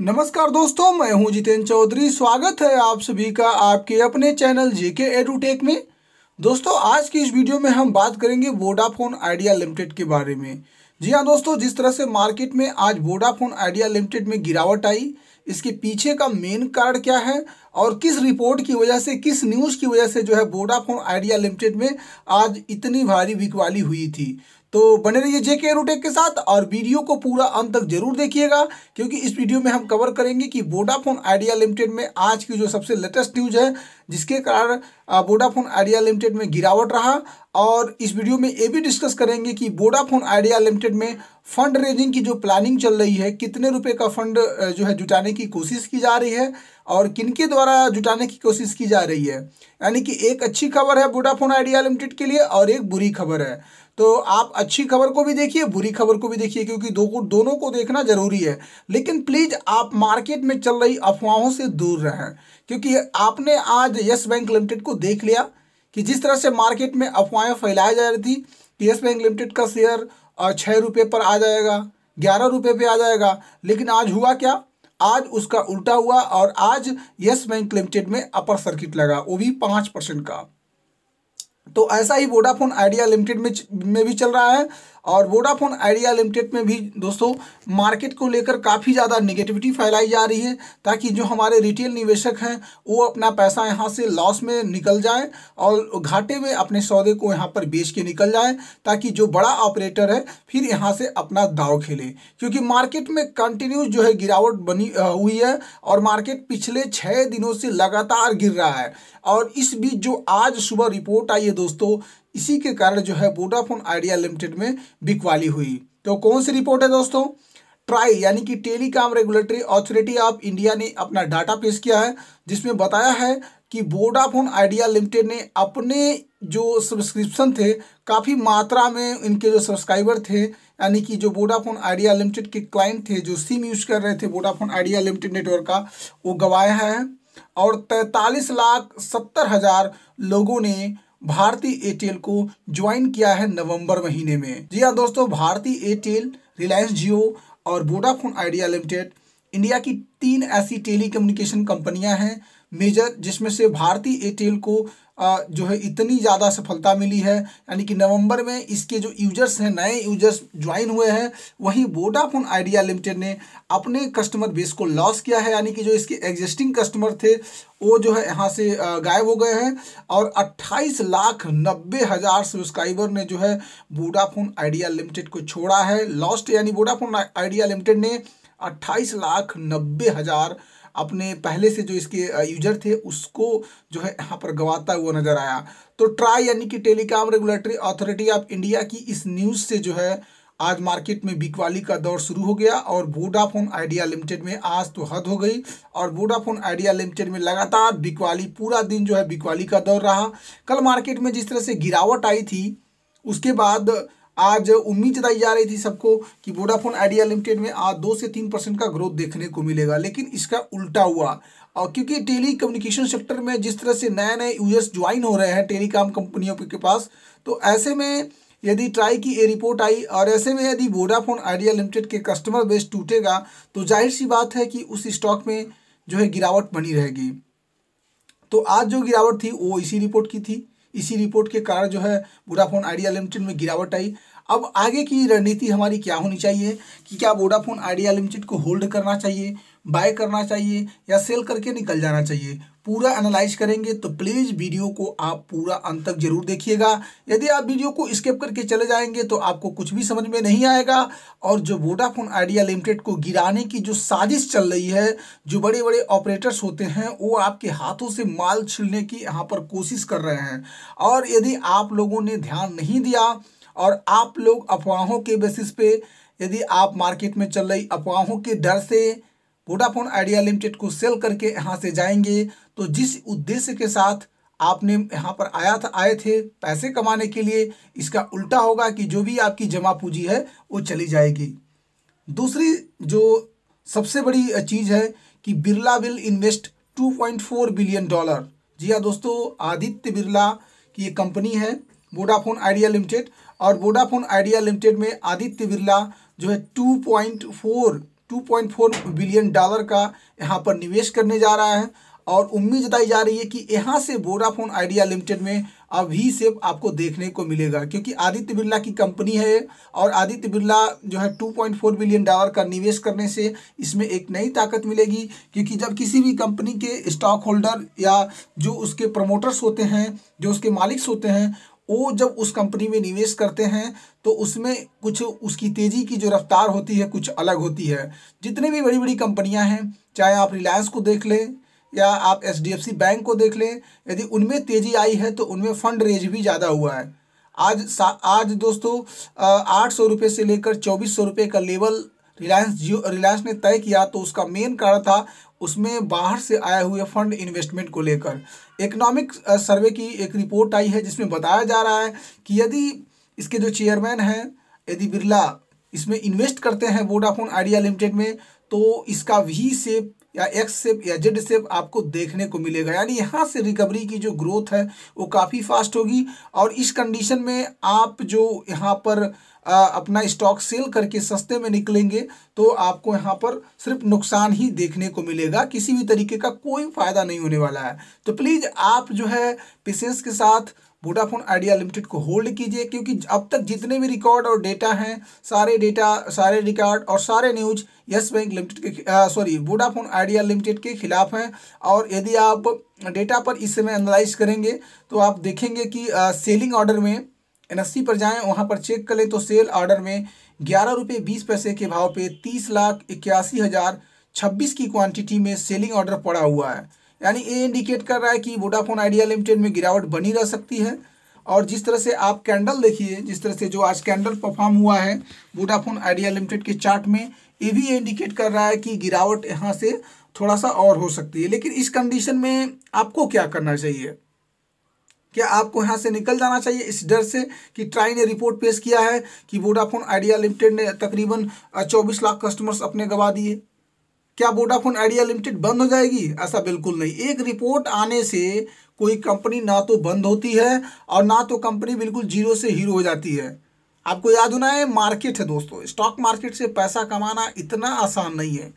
नमस्कार दोस्तों मैं हूं जितेंद्र चौधरी स्वागत है आप सभी का आपके अपने चैनल जेके एडुटेक में दोस्तों आज की इस वीडियो में हम बात करेंगे वोडाफोन आइडिया लिमिटेड के बारे में जी हाँ दोस्तों जिस तरह से मार्केट में आज वोडाफोन आइडिया लिमिटेड में गिरावट आई इसके पीछे का मेन कारण क्या है और किस रिपोर्ट की वजह से किस न्यूज़ की वजह से जो है वोडाफोन आइडिया लिमिटेड में आज इतनी भारी बिकवाली हुई थी तो बने रहिए जेके एरोटेक के साथ और वीडियो को पूरा अंत तक जरूर देखिएगा क्योंकि इस वीडियो में हम कवर करेंगे कि वोडाफोन आइडिया लिमिटेड में आज की जो सबसे लेटेस्ट न्यूज है जिसके कारण वोडाफोन आइडिया लिमिटेड में गिरावट रहा और इस वीडियो में ये भी डिस्कस करेंगे कि वोडाफोन आइडिया लिमिटेड में फंड रेजिंग की जो प्लानिंग चल रही है कितने रुपए का फंड जो है जुटाने की कोशिश की जा रही है और किनके द्वारा जुटाने की कोशिश की जा रही है यानी कि एक अच्छी खबर है वोडाफोन आइडिया लिमिटेड के लिए और एक बुरी खबर है तो आप अच्छी खबर को भी देखिए बुरी खबर को भी देखिए क्योंकि दो को दोनों को देखना ज़रूरी है लेकिन प्लीज़ आप मार्केट में चल रही अफवाहों से दूर रहें क्योंकि आपने आज यस बैंक लिमिटेड को देख लिया कि जिस तरह से मार्केट में अफवाहें फैलाई जा रही थी कि यस बैंक लिमिटेड का शेयर छः रुपये पर आ जाएगा ग्यारह रुपये पर आ जाएगा लेकिन आज हुआ क्या आज उसका उल्टा हुआ और आज यस बैंक लिमिटेड में अपर सर्किट लगा वो भी पाँच परसेंट का तो ऐसा ही वोडाफोन आइडिया लिमिटेड में में भी चल रहा है और वोडाफोन आइडिया लिमिटेड में भी दोस्तों मार्केट को लेकर काफ़ी ज़्यादा निगेटिविटी फैलाई जा रही है ताकि जो हमारे रिटेल निवेशक हैं वो अपना पैसा यहाँ से लॉस में निकल जाए और घाटे में अपने सौदे को यहाँ पर बेच के निकल जाए ताकि जो बड़ा ऑपरेटर है फिर यहाँ से अपना दाव खेले क्योंकि मार्केट में कंटिन्यू जो है गिरावट बनी हुई है और मार्केट पिछले छः दिनों से लगातार गिर रहा है और इस बीच जो आज सुबह रिपोर्ट आई है दोस्तों इसी के कारण जो है वोडाफोन आइडिया लिमिटेड में बिकवाली हुई तो कौन सी रिपोर्ट है दोस्तों ट्राई यानी कि telecom regulatory authority of India ने अपना डाटा पेश किया है जिसमें बताया है कि वोडाफोन आइडिया लिमिटेड ने अपने जो सब्सक्रिप्शन थे काफ़ी मात्रा में इनके जो सब्सक्राइबर थे यानी कि जो वोडाफोन आइडिया लिमिटेड के क्लाइंट थे जो सिम यूज कर रहे थे वोडाफोन आइडिया लिमिटेड नेटवर्क का वो गवाया है और तैंतालीस लाख सत्तर हज़ार लोगों ने भारती एयरटेल को ज्वाइन किया है नवंबर महीने में जी हाँ दोस्तों भारती एयरटेल रिलायंस जियो और वोडाफोन आइडिया लिमिटेड इंडिया की तीन ऐसी टेली कम्युनिकेशन कंपनियां हैं मेजर जिसमें से भारती एयरटेल को जो है इतनी ज़्यादा सफलता मिली है यानी कि नवंबर में इसके जो यूजर्स हैं नए यूजर्स ज्वाइन हुए हैं वहीं वोडाफोन आइडिया लिमिटेड ने अपने कस्टमर बेस को लॉस किया है यानी कि जो इसके एग्जिस्टिंग कस्टमर थे वो जो है यहाँ से गायब हो गए हैं और 28 लाख नब्बे हज़ार सब्सक्राइबर ने जो है वोडाफोन आइडिया लिमिटेड को छोड़ा है लॉस्ट यानी वोडाफोन आइडिया लिमिटेड ने अट्ठाईस लाख नब्बे हज़ार अपने पहले से जो इसके यूजर थे उसको जो है यहाँ पर गवाता हुआ नजर आया तो ट्राई यानी कि telecom regulatory authority of India की इस न्यूज़ से जो है आज मार्केट में बिकवाली का दौर शुरू हो गया और वोडाफोन आइडिया लिमिटेड में आज तो हद हो गई और वोडाफोन आइडिया लिमिटेड में लगातार बिकवाली पूरा दिन जो है बिकवाली का दौर रहा कल मार्केट में जिस तरह से गिरावट आई थी उसके बाद आज उम्मीद जताई जा रही थी सबको कि वोडाफोन आइडिया लिमिटेड में आज दो से तीन परसेंट का ग्रोथ देखने को मिलेगा लेकिन इसका उल्टा हुआ और क्योंकि टेली कम्युनिकेशन सेक्टर में जिस तरह से नए नए यूजर्स ज्वाइन हो रहे हैं टेलीकॉम कंपनियों के पास तो ऐसे में यदि ट्राई की ये रिपोर्ट आई और ऐसे में यदि वोडाफोन आइडिया लिमिटेड के कस्टमर बेस टूटेगा तो जाहिर सी बात है कि उस स्टॉक में जो है गिरावट बनी रहेगी तो आज जो गिरावट थी वो इसी रिपोर्ट की थी इसी रिपोर्ट के कारण जो है वोडाफोन आइडिया लिमिटेड में गिरावट आई अब आगे की रणनीति हमारी क्या होनी चाहिए कि क्या वोडाफोन आइडिया लिमिटेड को होल्ड करना चाहिए बाय करना चाहिए या सेल करके निकल जाना चाहिए पूरा एनालाइज करेंगे तो प्लीज़ वीडियो को आप पूरा अंत तक जरूर देखिएगा यदि आप वीडियो को स्किप करके चले जाएंगे तो आपको कुछ भी समझ में नहीं आएगा और जो वोडाफोन आइडिया लिमिटेड को गिराने की जो साजिश चल रही है जो बड़े बड़े ऑपरेटर्स होते हैं वो आपके हाथों से माल छीलने की यहाँ पर कोशिश कर रहे हैं और यदि आप लोगों ने ध्यान नहीं दिया और आप लोग अफवाहों के बेसिस पे यदि आप मार्केट में चल रही अफवाहों के डर से वोडाफोन आइडिया लिमिटेड को सेल करके यहाँ से जाएंगे तो जिस उद्देश्य के साथ आपने यहाँ पर आया था आए थे पैसे कमाने के लिए इसका उल्टा होगा कि जो भी आपकी जमा पूंजी है वो चली जाएगी दूसरी जो सबसे बड़ी चीज़ है कि Birla will invest 2.4 billion dollar जी हाँ दोस्तों आदित्य बिरला की एक कंपनी है वोडाफोन आइडिया लिमिटेड और वोडाफोन आइडिया लिमिटेड में आदित्य बिरला जो है टू 2.4 बिलियन डॉलर का यहाँ पर निवेश करने जा रहा है और उम्मीद जताई जा रही है कि यहाँ से वोडाफोन आइडिया लिमिटेड में अभी से आपको देखने को मिलेगा क्योंकि आदित्य बिरला की कंपनी है और आदित्य बिरला जो है 2.4 बिलियन डॉलर का निवेश करने से इसमें एक नई ताकत मिलेगी क्योंकि जब किसी भी कंपनी के स्टॉक होल्डर या जो उसके प्रमोटर्स होते हैं जो उसके मालिक्स होते हैं वो जब उस कंपनी में निवेश करते हैं तो उसमें कुछ उसकी तेज़ी की जो रफ्तार होती है कुछ अलग होती है जितनी भी बड़ी बड़ी कंपनियां हैं चाहे आप रिलायंस को देख लें या आप एच बैंक को देख लें यदि उनमें तेज़ी आई है तो उनमें फंड रेज भी ज़्यादा हुआ है आज आज दोस्तों आठ सौ रुपये से लेकर चौबीस सौ रुपये का लेवल रिलायंस जियो रिलायंस ने तय किया तो उसका मेन कारण था उसमें बाहर से आए हुए फंड इन्वेस्टमेंट को लेकर इकोनॉमिक सर्वे की एक रिपोर्ट आई है जिसमें बताया जा रहा है कि यदि इसके जो चेयरमैन हैं यदि बिरला इसमें इन्वेस्ट करते हैं वोडाफोन आइडिया लिमिटेड में तो इसका वी से या एक्स सेप या जेड सेप आपको देखने को मिलेगा यानी यहाँ से रिकवरी की जो ग्रोथ है वो काफ़ी फास्ट होगी और इस कंडीशन में आप जो यहाँ पर आ, अपना स्टॉक सेल करके सस्ते में निकलेंगे तो आपको यहाँ पर सिर्फ नुकसान ही देखने को मिलेगा किसी भी तरीके का कोई फ़ायदा नहीं होने वाला है तो प्लीज़ आप जो है पेशेंस के साथ वोडाफोन आइडिया लिमिटेड को होल्ड कीजिए क्योंकि अब तक जितने भी रिकॉर्ड और डेटा हैं सारे डेटा सारे रिकॉर्ड और सारे न्यूज यस बैंक लिमिटेड के सॉरी वोडाफोन आइडिया लिमिटेड के खिलाफ हैं और यदि आप डेटा पर इस समय एनालाइज करेंगे तो आप देखेंगे कि आ, सेलिंग ऑर्डर में एन पर जाएँ वहाँ पर चेक करें तो सेल ऑर्डर में ग्यारह रुपये बीस पैसे के भाव पे तीस लाख इक्यासी हज़ार छब्बीस की क्वांटिटी में सेलिंग ऑर्डर पड़ा हुआ है यानी ये इंडिकेट कर रहा है कि वोडाफोन आइडिया लिमिटेड में गिरावट बनी रह सकती है और जिस तरह से आप कैंडल देखिए जिस तरह से जो आज कैंडल परफॉर्म हुआ है वोडाफोन आइडिया लिमिटेड के चार्ट में ये भी इंडिकेट कर रहा है कि गिरावट यहाँ से थोड़ा सा और हो सकती है लेकिन इस कंडीशन में आपको क्या करना चाहिए क्या आपको यहाँ से निकल जाना चाहिए इस डर से कि ट्राई ने रिपोर्ट पेश किया है कि वोडाफोन आइडिया लिमिटेड ने तकरीबन 24 लाख कस्टमर्स अपने गवा दिए क्या वोडाफोन आइडिया लिमिटेड बंद हो जाएगी ऐसा बिल्कुल नहीं एक रिपोर्ट आने से कोई कंपनी ना तो बंद होती है और ना तो कंपनी बिल्कुल जीरो से हीरो हो जाती है आपको याद होना है मार्केट है दोस्तों स्टॉक मार्केट से पैसा कमाना इतना आसान नहीं है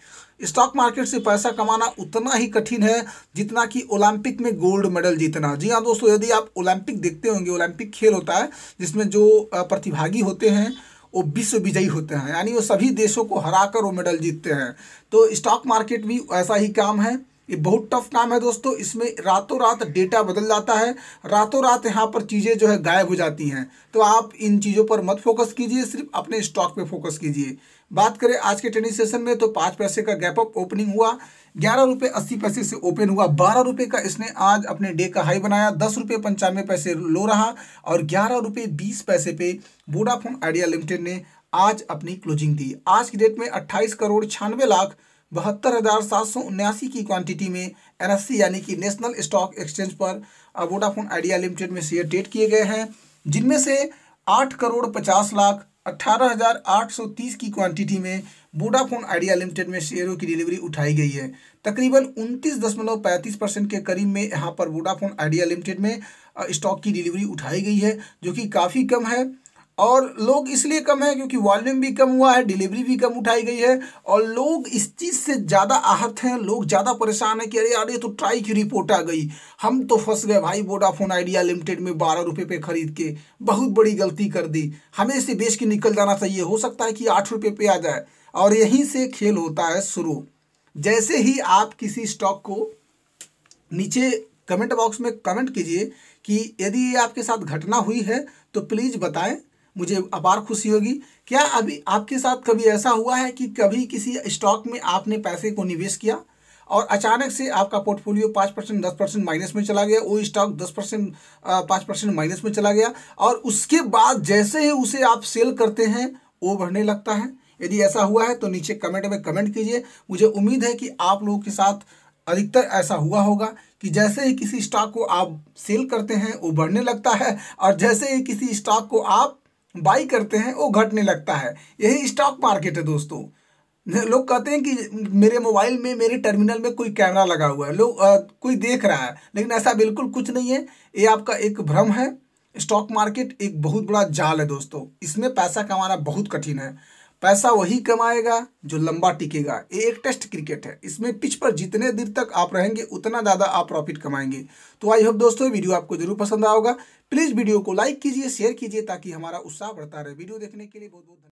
स्टॉक मार्केट से पैसा कमाना उतना ही कठिन है जितना कि ओलंपिक में गोल्ड मेडल जीतना जी हाँ दोस्तों यदि आप ओलंपिक देखते होंगे ओलंपिक खेल होता है जिसमें जो प्रतिभागी होते हैं वो विश्व विजयी होते हैं यानी वो सभी देशों को हरा कर वो मेडल जीतते हैं तो स्टॉक मार्केट भी ऐसा ही काम है ये बहुत टफ काम है दोस्तों इसमें रातों रात डेटा बदल जाता है रातों रात यहाँ पर चीज़ें जो है गायब हो जाती हैं तो आप इन चीज़ों पर मत फोकस कीजिए सिर्फ अपने स्टॉक पे फोकस कीजिए बात करें आज के ट्रेनिंग सेशन में तो पाँच पैसे का गैप अप ओपनिंग हुआ ग्यारह रुपये अस्सी पैसे से ओपन हुआ बारह रुपये का इसने आज अपने डे का हाई बनाया दस रुपये पंचानवे पैसे लो रहा और ग्यारह रुपये बीस पैसे पे वोडाफोन आइडिया लिमिटेड ने आज अपनी क्लोजिंग दी आज की डेट में अट्ठाईस करोड़ छियानवे लाख बहत्तर हज़ार सात सौ उन्यासी की क्वांटिटी में एन यानी कि नेशनल स्टॉक एक्सचेंज पर वोडाफोन आइडिया लिमिटेड में शेयर ट्रेड किए गए हैं जिनमें से आठ करोड़ पचास लाख अट्ठारह हज़ार आठ सौ तीस की क्वांटिटी में वोडाफोन आइडिया लिमिटेड में शेयरों की डिलीवरी उठाई गई है तकरीबन उनतीस दशमलव पैंतीस परसेंट के करीब में यहाँ पर वोडाफोन आइडिया लिमिटेड में स्टॉक की डिलीवरी उठाई गई है जो कि काफ़ी कम है और लोग इसलिए कम है क्योंकि वॉल्यूम भी कम हुआ है डिलीवरी भी कम उठाई गई है और लोग इस चीज़ से ज़्यादा आहत हैं लोग ज़्यादा परेशान हैं कि अरे यार ये तो ट्राई की रिपोर्ट आ गई हम तो फंस गए भाई वोडाफोन आइडिया लिमिटेड में बारह रुपये पे खरीद के बहुत बड़ी गलती कर दी हमें इसे बेच के निकल जाना चाहिए हो सकता है कि आठ रुपये पे आ जाए और यहीं से खेल होता है शुरू जैसे ही आप किसी स्टॉक को नीचे कमेंट बॉक्स में कमेंट कीजिए कि यदि ये आपके साथ घटना हुई है तो प्लीज़ बताएं मुझे अपार खुशी होगी क्या अभी आपके साथ कभी ऐसा हुआ है कि कभी किसी स्टॉक में आपने पैसे को निवेश किया और अचानक से आपका पोर्टफोलियो पाँच परसेंट दस परसेंट माइनस में चला गया वो स्टॉक दस परसेंट पाँच परसेंट माइनस में चला गया और उसके बाद जैसे ही उसे आप सेल करते हैं वो बढ़ने लगता है यदि ऐसा हुआ है तो नीचे कमेंट में कमेंट कीजिए मुझे उम्मीद है कि आप लोगों के साथ अधिकतर ऐसा हुआ होगा कि जैसे ही किसी स्टॉक को आप सेल करते हैं वो बढ़ने लगता है और जैसे ही किसी स्टॉक को आप बाई करते हैं वो घटने लगता है यही स्टॉक मार्केट है दोस्तों लोग कहते हैं कि मेरे मोबाइल में मेरे टर्मिनल में कोई कैमरा लगा हुआ है लोग कोई देख रहा है लेकिन ऐसा बिल्कुल कुछ नहीं है ये आपका एक भ्रम है स्टॉक मार्केट एक बहुत बड़ा जाल है दोस्तों इसमें पैसा कमाना बहुत कठिन है पैसा वही कमाएगा जो लंबा टिकेगा ये एक टेस्ट क्रिकेट है इसमें पिच पर जितने देर तक आप रहेंगे उतना ज़्यादा आप प्रॉफिट कमाएंगे तो आई होप दोस्तों वीडियो आपको जरूर पसंद आएगा प्लीज़ वीडियो को लाइक कीजिए शेयर कीजिए ताकि हमारा उत्साह बढ़ता रहे वीडियो देखने के लिए बहुत बहुत